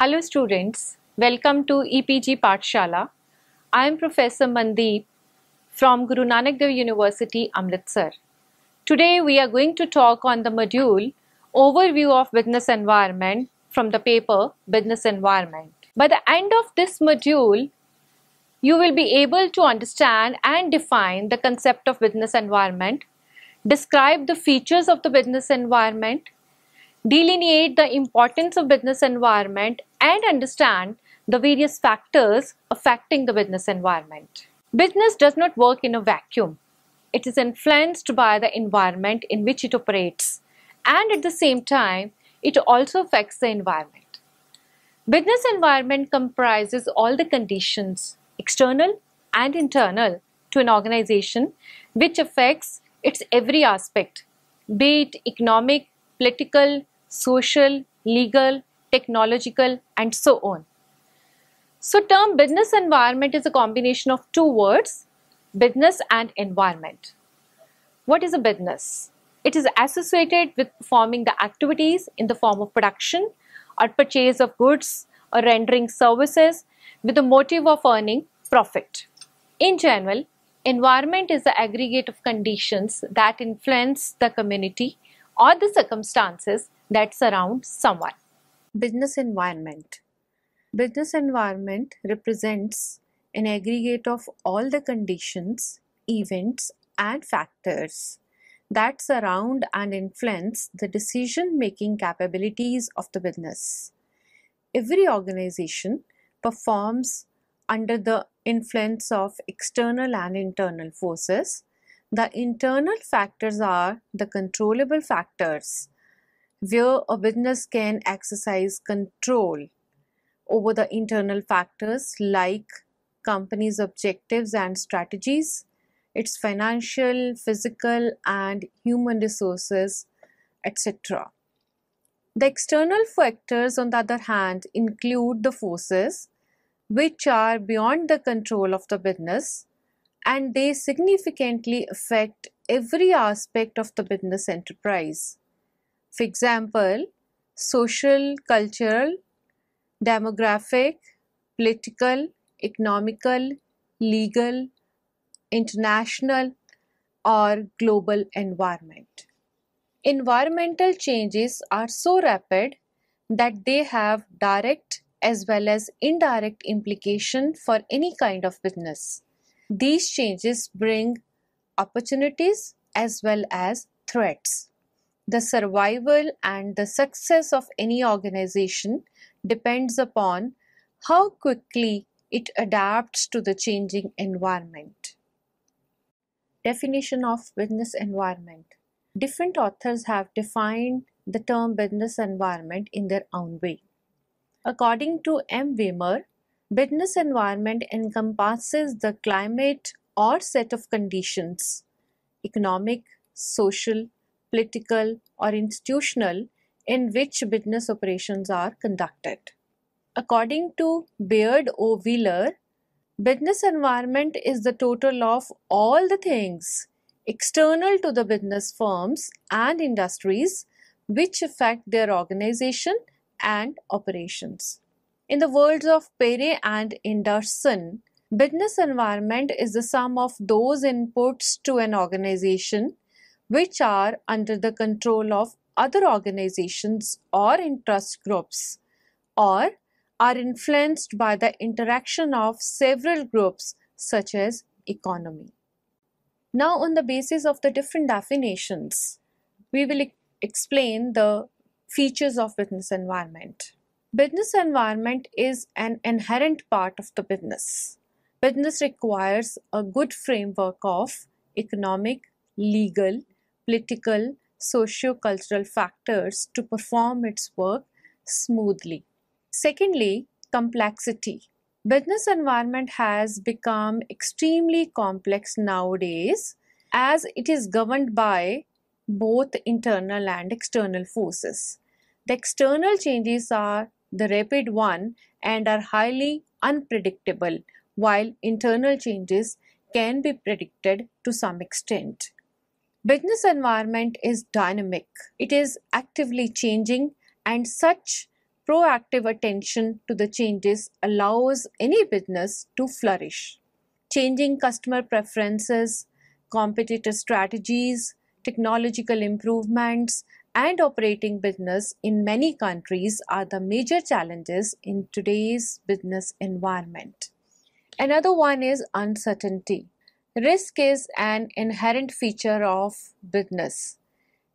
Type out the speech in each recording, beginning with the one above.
Hello students, welcome to EPG Shala. I am Professor Mandeep from Guru Nanak Dev University, Amritsar. Today we are going to talk on the module Overview of Business Environment from the paper Business Environment. By the end of this module, you will be able to understand and define the concept of business environment, describe the features of the business environment, delineate the importance of business environment and understand the various factors affecting the business environment. Business does not work in a vacuum. It is influenced by the environment in which it operates and at the same time it also affects the environment. Business environment comprises all the conditions external and internal to an organization which affects its every aspect be it economic, political, social, legal, technological and so on. So term business environment is a combination of two words, business and environment. What is a business? It is associated with performing the activities in the form of production or purchase of goods or rendering services with the motive of earning profit. In general, environment is the aggregate of conditions that influence the community or the circumstances that surround someone. Business environment. Business environment represents an aggregate of all the conditions, events, and factors that surround and influence the decision making capabilities of the business. Every organization performs under the influence of external and internal forces. The internal factors are the controllable factors where a business can exercise control over the internal factors like company's objectives and strategies, its financial, physical, and human resources, etc. The external factors, on the other hand, include the forces which are beyond the control of the business and they significantly affect every aspect of the business enterprise. For example, social, cultural, demographic, political, economical, legal, international or global environment. Environmental changes are so rapid that they have direct as well as indirect implication for any kind of business. These changes bring opportunities as well as threats. The survival and the success of any organization depends upon how quickly it adapts to the changing environment. Definition of business environment. Different authors have defined the term business environment in their own way. According to M. Weimer, business environment encompasses the climate or set of conditions, economic, social, political, or institutional in which business operations are conducted. According to Beard O. Wheeler, business environment is the total of all the things external to the business firms and industries which affect their organization and operations. In the words of Pere and Anderson, business environment is the sum of those inputs to an organization which are under the control of other organizations or interest groups, or are influenced by the interaction of several groups such as economy. Now, on the basis of the different definitions, we will explain the features of business environment. Business environment is an inherent part of the business. Business requires a good framework of economic, legal, political, socio-cultural factors to perform its work smoothly. Secondly, complexity. Business environment has become extremely complex nowadays as it is governed by both internal and external forces. The external changes are the rapid one and are highly unpredictable while internal changes can be predicted to some extent. Business environment is dynamic. It is actively changing and such proactive attention to the changes allows any business to flourish. Changing customer preferences, competitor strategies, technological improvements, and operating business in many countries are the major challenges in today's business environment. Another one is uncertainty. Risk is an inherent feature of business.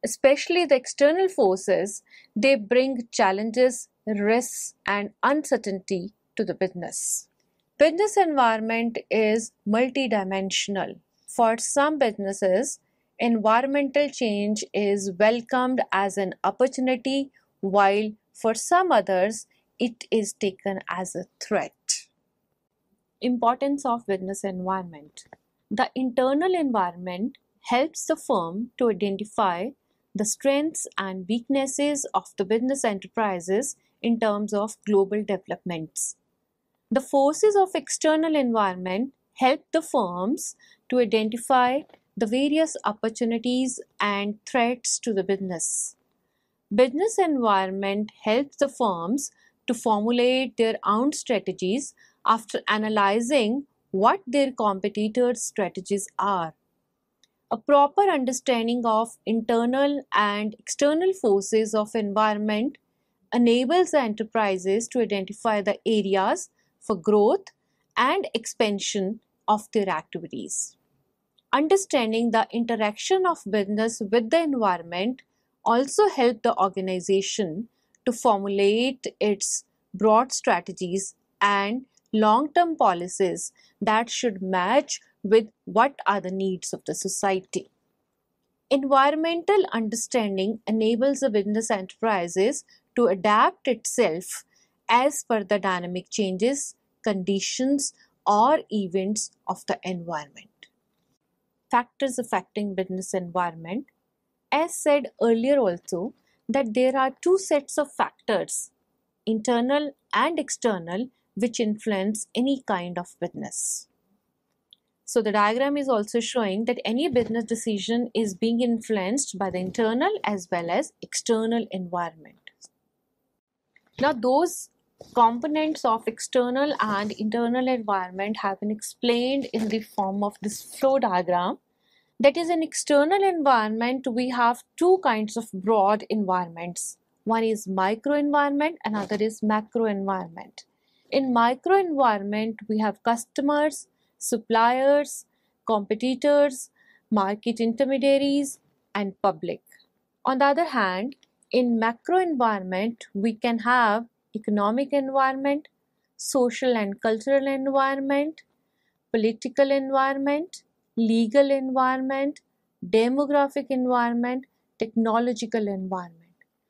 Especially the external forces, they bring challenges, risks, and uncertainty to the business. Business environment is multidimensional. For some businesses, environmental change is welcomed as an opportunity, while for some others, it is taken as a threat. Importance of business environment. The internal environment helps the firm to identify the strengths and weaknesses of the business enterprises in terms of global developments. The forces of external environment help the firms to identify the various opportunities and threats to the business. Business environment helps the firms to formulate their own strategies after analyzing what their competitors' strategies are. A proper understanding of internal and external forces of environment enables enterprises to identify the areas for growth and expansion of their activities. Understanding the interaction of business with the environment also help the organization to formulate its broad strategies and long-term policies that should match with what are the needs of the society. Environmental understanding enables the business enterprises to adapt itself as per the dynamic changes, conditions or events of the environment. Factors affecting business environment. As said earlier also that there are two sets of factors, internal and external, which influence any kind of business. So the diagram is also showing that any business decision is being influenced by the internal as well as external environment. Now those components of external and internal environment have been explained in the form of this flow diagram. That is in external environment we have two kinds of broad environments. One is micro environment, another is macro environment. In micro environment, we have customers, suppliers, competitors, market intermediaries, and public. On the other hand, in macro environment, we can have economic environment, social and cultural environment, political environment, legal environment, demographic environment, technological environment.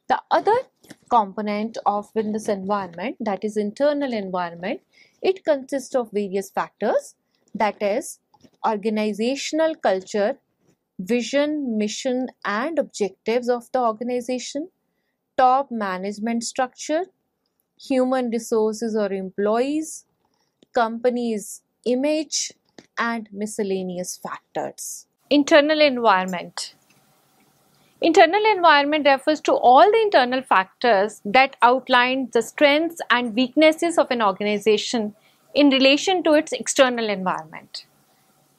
The other component of business environment that is internal environment it consists of various factors that is organizational culture vision mission and objectives of the organization top management structure human resources or employees company's image and miscellaneous factors internal environment Internal environment refers to all the internal factors that outline the strengths and weaknesses of an organization in relation to its external environment.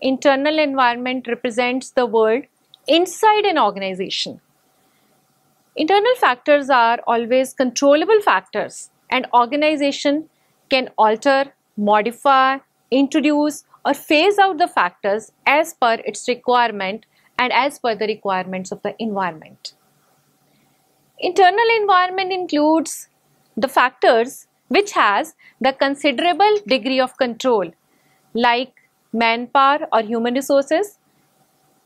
Internal environment represents the world inside an organization. Internal factors are always controllable factors and organization can alter, modify, introduce or phase out the factors as per its requirement and as per the requirements of the environment. Internal environment includes the factors which has the considerable degree of control like manpower or human resources,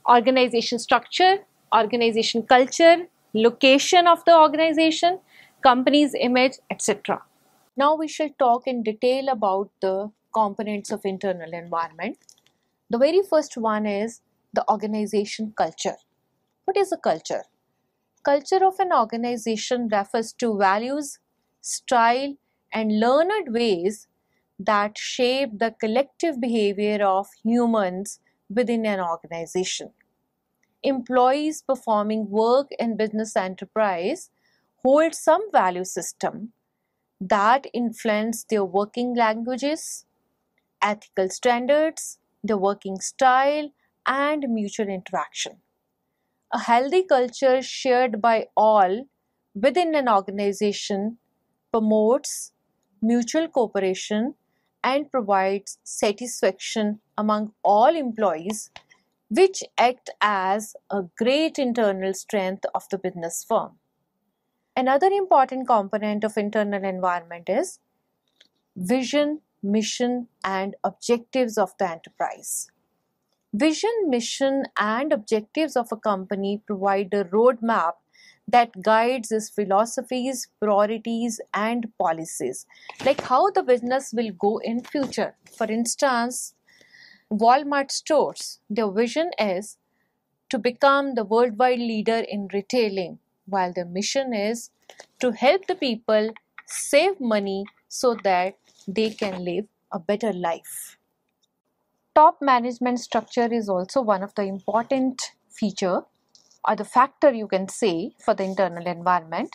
organization structure, organization culture, location of the organization, company's image, etc. Now we shall talk in detail about the components of internal environment. The very first one is the organization culture. What is a culture? Culture of an organization refers to values, style, and learned ways that shape the collective behavior of humans within an organization. Employees performing work in business enterprise hold some value system that influence their working languages, ethical standards, their working style, and mutual interaction. A healthy culture shared by all within an organization promotes mutual cooperation and provides satisfaction among all employees, which act as a great internal strength of the business firm. Another important component of internal environment is vision, mission, and objectives of the enterprise. Vision, mission, and objectives of a company provide a roadmap that guides its philosophies, priorities, and policies, like how the business will go in future. For instance, Walmart stores, their vision is to become the worldwide leader in retailing, while their mission is to help the people save money so that they can live a better life top management structure is also one of the important feature or the factor you can say for the internal environment.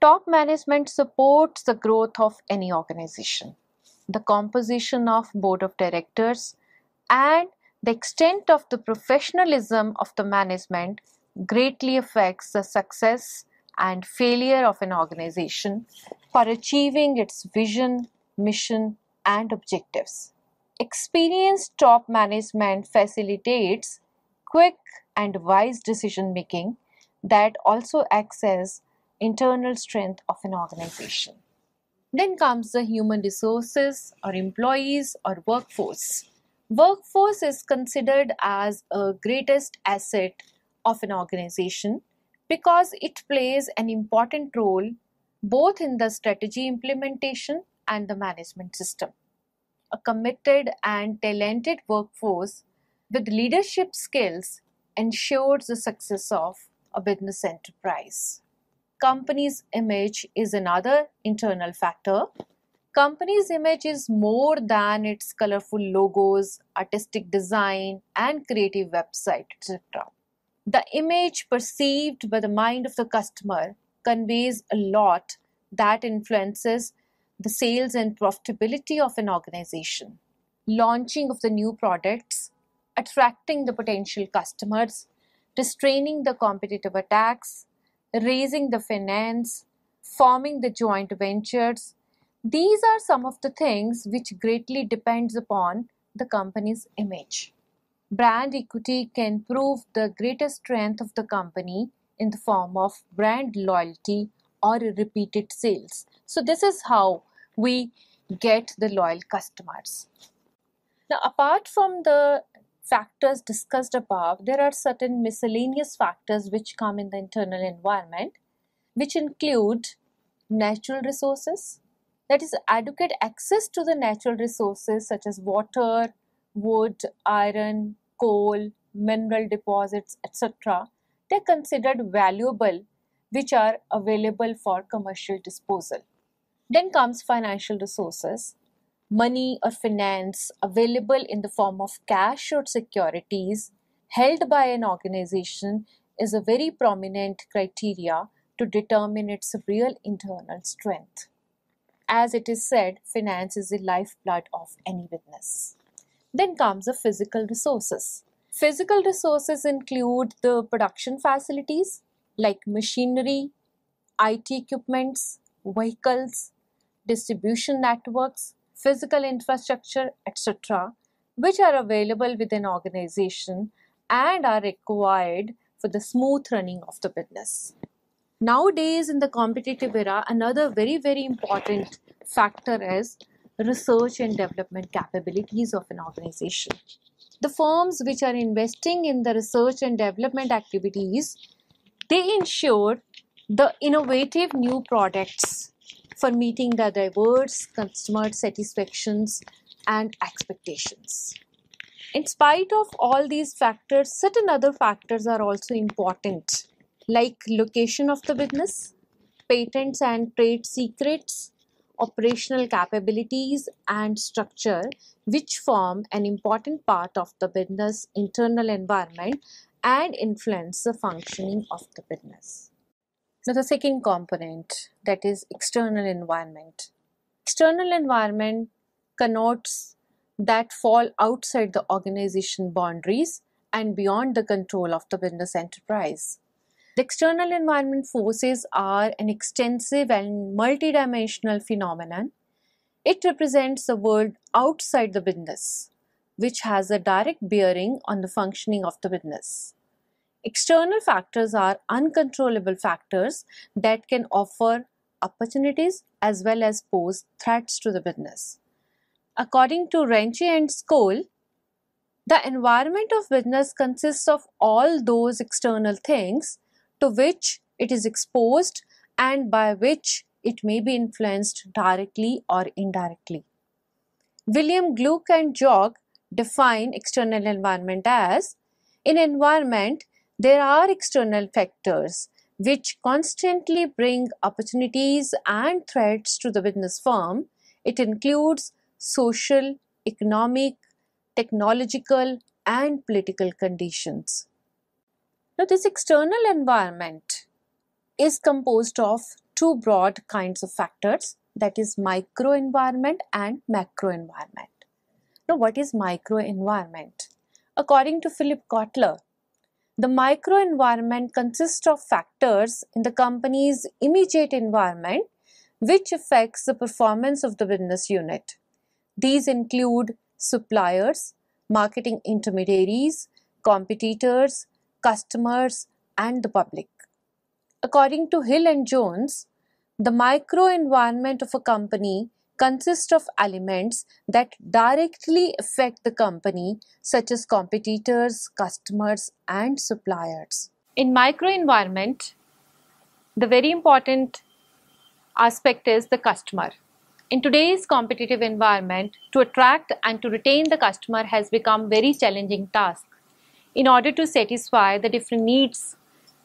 Top management supports the growth of any organization. The composition of board of directors and the extent of the professionalism of the management greatly affects the success and failure of an organization for achieving its vision, mission and objectives. Experienced top management facilitates quick and wise decision making that also acts as internal strength of an organization. Then comes the human resources or employees or workforce. Workforce is considered as a greatest asset of an organization because it plays an important role both in the strategy implementation and the management system a committed and talented workforce with leadership skills ensures the success of a business enterprise. Company's image is another internal factor. Company's image is more than its colorful logos, artistic design, and creative website, etc. The image perceived by the mind of the customer conveys a lot that influences the sales and profitability of an organization, launching of the new products, attracting the potential customers, restraining the competitive attacks, raising the finance, forming the joint ventures. These are some of the things which greatly depends upon the company's image. Brand equity can prove the greatest strength of the company in the form of brand loyalty or repeated sales. So this is how we get the loyal customers. Now apart from the factors discussed above, there are certain miscellaneous factors which come in the internal environment which include natural resources, that is adequate access to the natural resources such as water, wood, iron, coal, mineral deposits, etc. They're considered valuable which are available for commercial disposal. Then comes financial resources, money or finance available in the form of cash or securities held by an organization is a very prominent criteria to determine its real internal strength. As it is said, finance is the lifeblood of any business. Then comes the physical resources. Physical resources include the production facilities like machinery, IT equipments, vehicles, distribution networks, physical infrastructure, etc., which are available within organization and are required for the smooth running of the business. Nowadays, in the competitive era, another very, very important factor is research and development capabilities of an organization. The firms which are investing in the research and development activities, they ensure the innovative new products for meeting the diverse customer satisfactions and expectations. In spite of all these factors, certain other factors are also important like location of the business, patents and trade secrets, operational capabilities and structure which form an important part of the business internal environment and influence the functioning of the business. Now the second component that is external environment. External environment connotes that fall outside the organization boundaries and beyond the control of the business enterprise. The external environment forces are an extensive and multidimensional phenomenon. It represents the world outside the business, which has a direct bearing on the functioning of the business. External factors are uncontrollable factors that can offer opportunities as well as pose threats to the business. According to Renchi and Skoll, the environment of business consists of all those external things to which it is exposed and by which it may be influenced directly or indirectly. William Gluck and Jog define external environment as an environment there are external factors which constantly bring opportunities and threats to the business firm. It includes social, economic, technological, and political conditions. Now, this external environment is composed of two broad kinds of factors that is micro environment and macro environment. Now, what is micro environment? According to Philip Kotler, the microenvironment consists of factors in the company's immediate environment which affects the performance of the business unit. These include suppliers, marketing intermediaries, competitors, customers, and the public. According to Hill and Jones, the microenvironment of a company consist of elements that directly affect the company, such as competitors, customers, and suppliers. In microenvironment, the very important aspect is the customer. In today's competitive environment, to attract and to retain the customer has become very challenging task. In order to satisfy the different needs,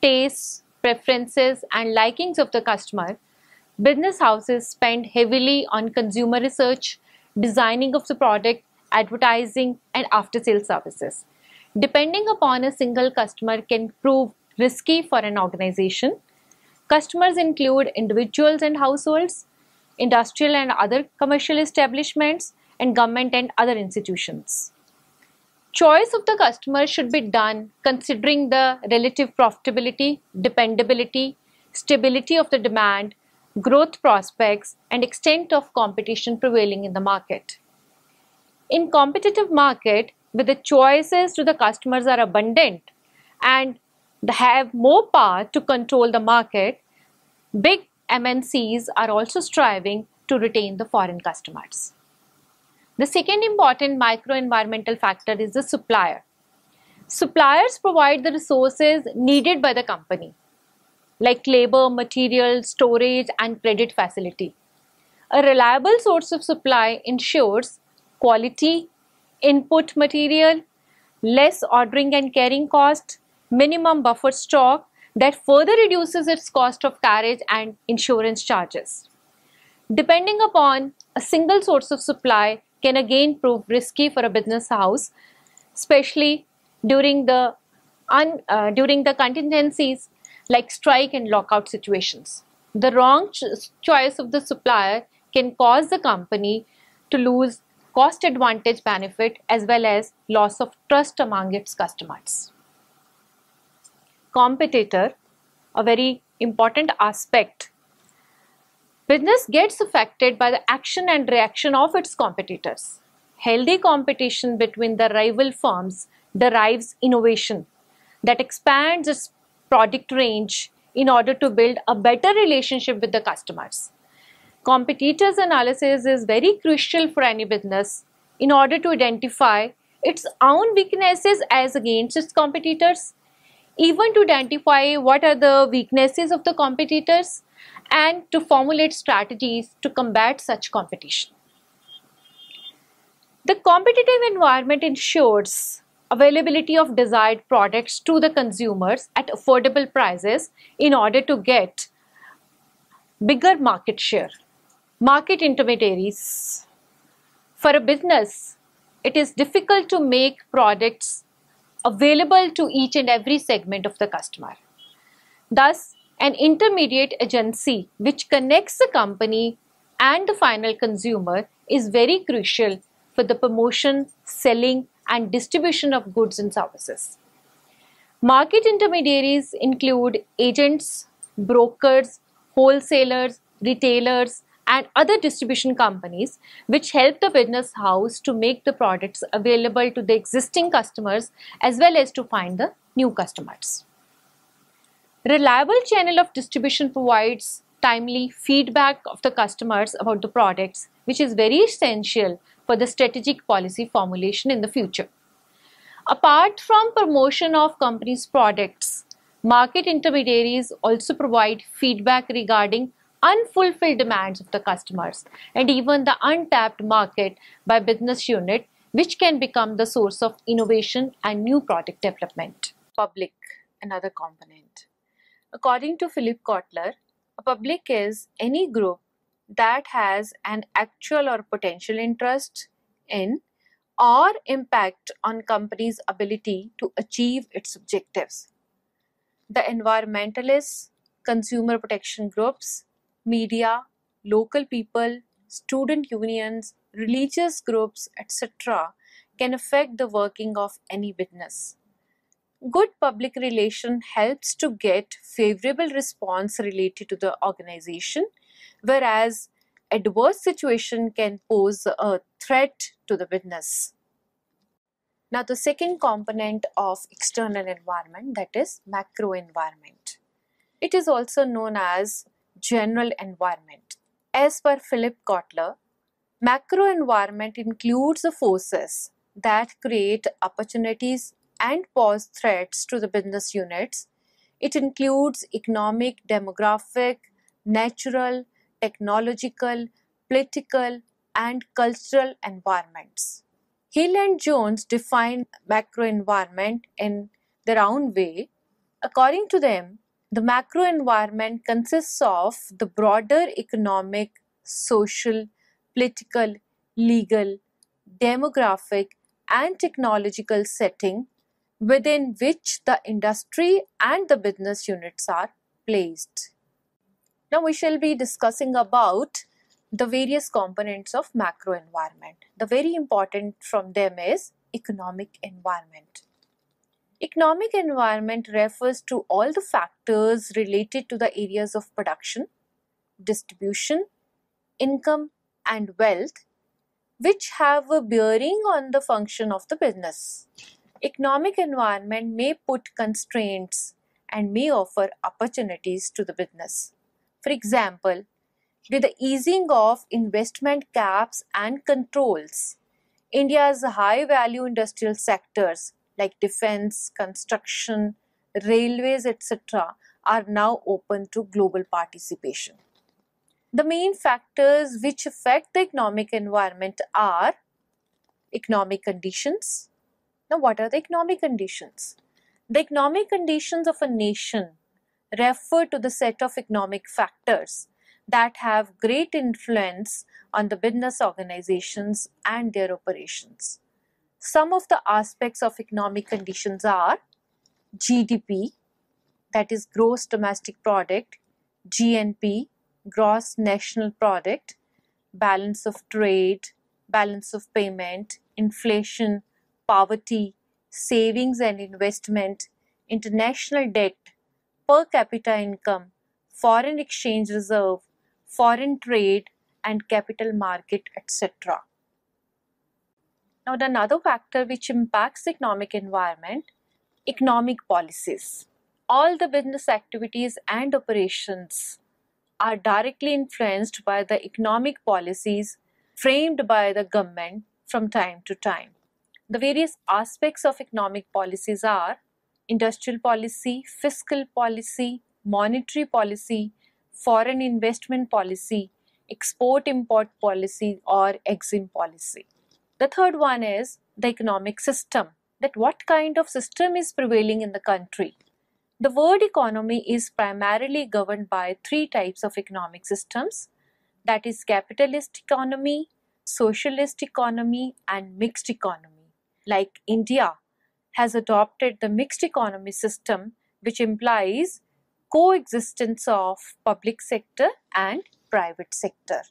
tastes, preferences and likings of the customer, Business houses spend heavily on consumer research, designing of the product, advertising, and after sale services. Depending upon a single customer can prove risky for an organization. Customers include individuals and households, industrial and other commercial establishments, and government and other institutions. Choice of the customer should be done considering the relative profitability, dependability, stability of the demand, growth prospects, and extent of competition prevailing in the market. In competitive market, where the choices to the customers are abundant and they have more power to control the market, big MNCs are also striving to retain the foreign customers. The second important micro environmental factor is the supplier. Suppliers provide the resources needed by the company like labor, material, storage, and credit facility. A reliable source of supply ensures quality, input material, less ordering and carrying cost, minimum buffer stock that further reduces its cost of carriage and insurance charges. Depending upon a single source of supply can again prove risky for a business house, especially during the un, uh, during the contingencies like strike and lockout situations. The wrong choice of the supplier can cause the company to lose cost advantage benefit as well as loss of trust among its customers. Competitor, a very important aspect. Business gets affected by the action and reaction of its competitors. Healthy competition between the rival firms derives innovation that expands its product range in order to build a better relationship with the customers. Competitors analysis is very crucial for any business in order to identify its own weaknesses as against its competitors, even to identify what are the weaknesses of the competitors and to formulate strategies to combat such competition. The competitive environment ensures availability of desired products to the consumers at affordable prices in order to get bigger market share. Market intermediaries. For a business, it is difficult to make products available to each and every segment of the customer. Thus, an intermediate agency which connects the company and the final consumer is very crucial for the promotion, selling and distribution of goods and services. Market intermediaries include agents, brokers, wholesalers, retailers, and other distribution companies which help the business house to make the products available to the existing customers as well as to find the new customers. Reliable channel of distribution provides timely feedback of the customers about the products which is very essential for the strategic policy formulation in the future. Apart from promotion of companies' products, market intermediaries also provide feedback regarding unfulfilled demands of the customers and even the untapped market by business unit which can become the source of innovation and new product development. Public, another component. According to Philip Kotler, a public is any group that has an actual or potential interest in or impact on company's ability to achieve its objectives. The environmentalists, consumer protection groups, media, local people, student unions, religious groups, etc. can affect the working of any business. Good public relation helps to get favorable response related to the organization whereas adverse situation can pose a threat to the witness. Now the second component of external environment that is macro environment. It is also known as general environment. As per Philip Kotler, macro environment includes the forces that create opportunities and pose threats to the business units. It includes economic, demographic, natural, technological, political, and cultural environments. Hill and Jones define macro environment in their own way. According to them, the macro environment consists of the broader economic, social, political, legal, demographic, and technological setting within which the industry and the business units are placed. Now we shall be discussing about the various components of macro environment. The very important from them is economic environment. Economic environment refers to all the factors related to the areas of production, distribution, income and wealth which have a bearing on the function of the business. Economic environment may put constraints and may offer opportunities to the business. For example, with the easing of investment caps and controls, India's high value industrial sectors like defense, construction, railways, etc., are now open to global participation. The main factors which affect the economic environment are economic conditions. Now, what are the economic conditions? The economic conditions of a nation refer to the set of economic factors that have great influence on the business organizations and their operations. Some of the aspects of economic conditions are GDP, that is gross domestic product, GNP, gross national product, balance of trade, balance of payment, inflation, poverty, savings and investment, international debt, per capita income, foreign exchange reserve, foreign trade and capital market, etc. Now, the another factor which impacts economic environment, economic policies. All the business activities and operations are directly influenced by the economic policies framed by the government from time to time. The various aspects of economic policies are industrial policy, fiscal policy, monetary policy, foreign investment policy, export import policy or exim policy. The third one is the economic system that what kind of system is prevailing in the country. The world economy is primarily governed by three types of economic systems that is capitalist economy, socialist economy and mixed economy. Like India, has adopted the mixed economy system, which implies coexistence of public sector and private sector.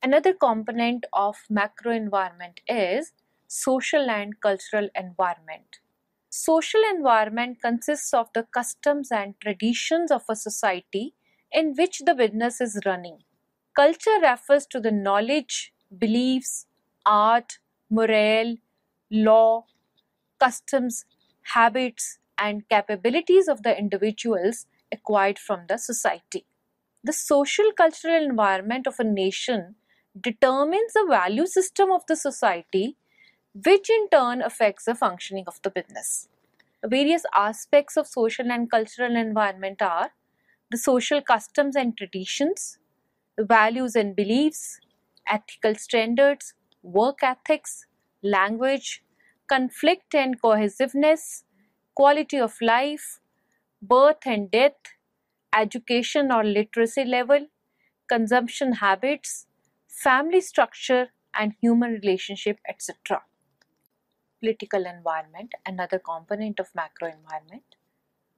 Another component of macro environment is social and cultural environment. Social environment consists of the customs and traditions of a society in which the business is running. Culture refers to the knowledge, beliefs, art, morale, law, customs, habits, and capabilities of the individuals acquired from the society. The social cultural environment of a nation determines the value system of the society, which in turn affects the functioning of the business. various aspects of social and cultural environment are the social customs and traditions, the values and beliefs, ethical standards, work ethics, language, conflict and cohesiveness, quality of life, birth and death, education or literacy level, consumption habits, family structure and human relationship etc. Political environment, another component of macro environment.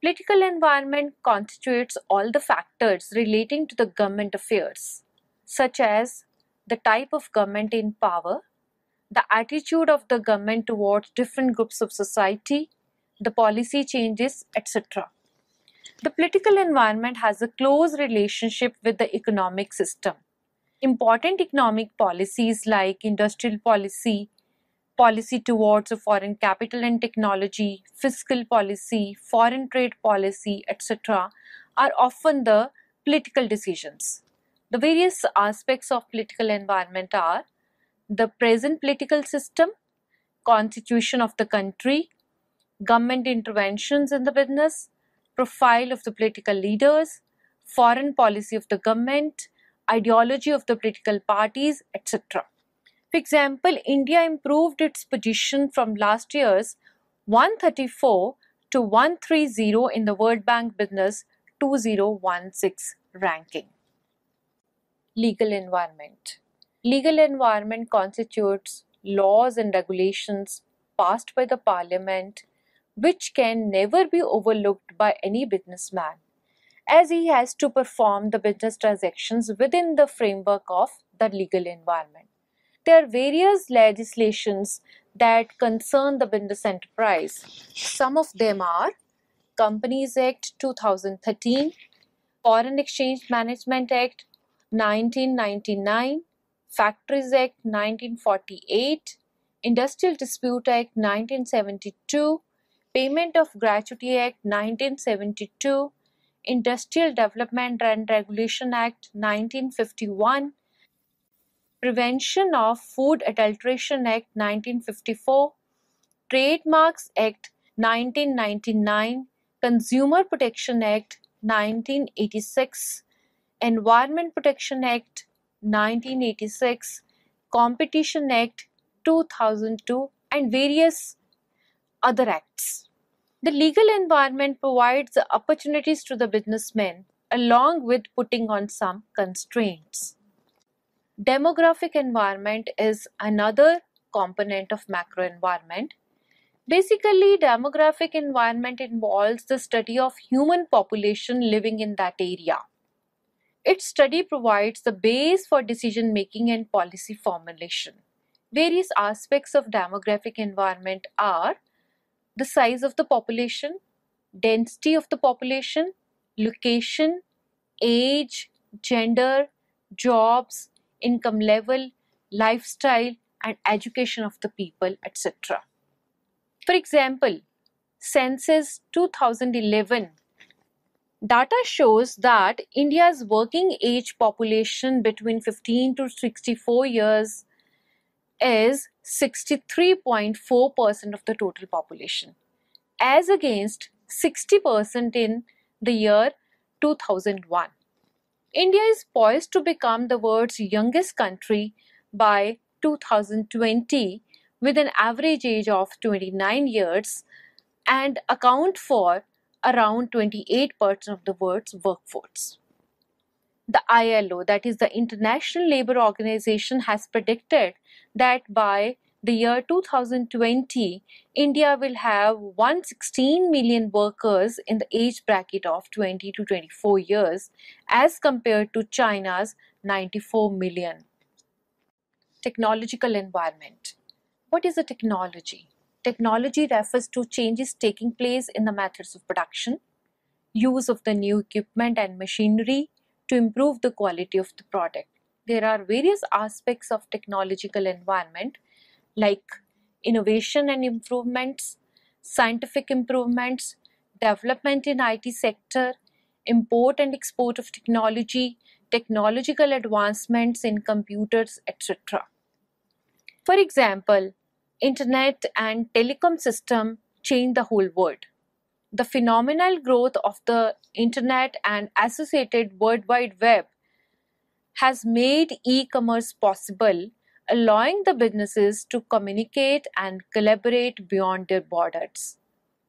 Political environment constitutes all the factors relating to the government affairs, such as the type of government in power, the attitude of the government towards different groups of society, the policy changes, etc. The political environment has a close relationship with the economic system. Important economic policies like industrial policy, policy towards foreign capital and technology, fiscal policy, foreign trade policy, etc., are often the political decisions. The various aspects of political environment are the present political system, constitution of the country, government interventions in the business, profile of the political leaders, foreign policy of the government, ideology of the political parties, etc. For example, India improved its position from last year's 134 to 130 in the World Bank Business 2016 ranking. Legal environment. Legal environment constitutes laws and regulations passed by the parliament which can never be overlooked by any businessman as he has to perform the business transactions within the framework of the legal environment. There are various legislations that concern the business enterprise. Some of them are Companies Act 2013, Foreign Exchange Management Act 1999, Factories Act 1948, Industrial Dispute Act 1972, Payment of Gratuity Act 1972, Industrial Development and Regulation Act 1951, Prevention of Food Adulteration Act 1954, Trademarks Act 1999, Consumer Protection Act 1986, Environment Protection Act 1986, Competition Act 2002 and various other acts. The legal environment provides the opportunities to the businessmen along with putting on some constraints. Demographic environment is another component of macro environment. Basically, demographic environment involves the study of human population living in that area. Its study provides the base for decision making and policy formulation. Various aspects of demographic environment are the size of the population, density of the population, location, age, gender, jobs, income level, lifestyle and education of the people etc. For example, census 2011 Data shows that India's working age population between 15 to 64 years is 63.4% of the total population, as against 60% in the year 2001. India is poised to become the world's youngest country by 2020 with an average age of 29 years and account for around 28% of the world's workforce. The ILO, that is the International Labour Organization, has predicted that by the year 2020, India will have 116 million workers in the age bracket of 20 to 24 years as compared to China's 94 million. Technological environment. What is a technology? Technology refers to changes taking place in the methods of production, use of the new equipment and machinery to improve the quality of the product. There are various aspects of technological environment like innovation and improvements, scientific improvements, development in IT sector, import and export of technology, technological advancements in computers, etc. For example, internet and telecom system changed the whole world. The phenomenal growth of the internet and associated World Wide Web has made e-commerce possible, allowing the businesses to communicate and collaborate beyond their borders.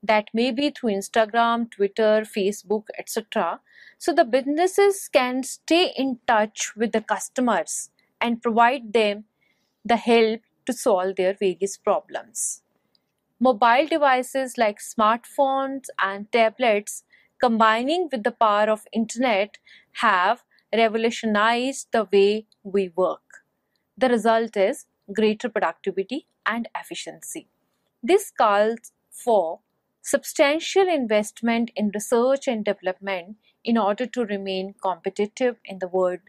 That may be through Instagram, Twitter, Facebook, etc. So the businesses can stay in touch with the customers and provide them the help to solve their various problems. Mobile devices like smartphones and tablets combining with the power of internet have revolutionized the way we work. The result is greater productivity and efficiency. This calls for substantial investment in research and development in order to remain competitive in the world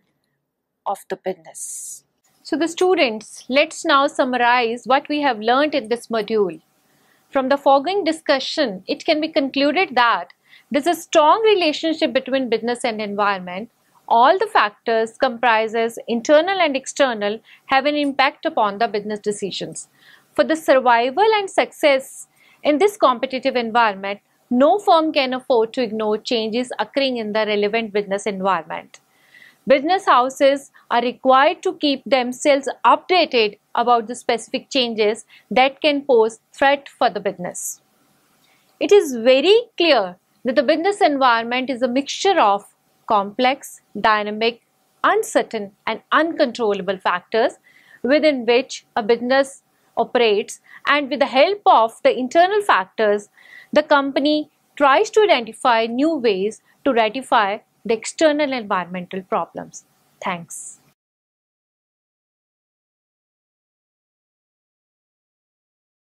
of the business. So the students, let's now summarize what we have learned in this module. From the foregoing discussion, it can be concluded that there's a strong relationship between business and environment. All the factors comprises internal and external have an impact upon the business decisions. For the survival and success in this competitive environment, no firm can afford to ignore changes occurring in the relevant business environment. Business houses are required to keep themselves updated about the specific changes that can pose threat for the business. It is very clear that the business environment is a mixture of complex, dynamic, uncertain and uncontrollable factors within which a business operates and with the help of the internal factors, the company tries to identify new ways to ratify the external environmental problems. Thanks.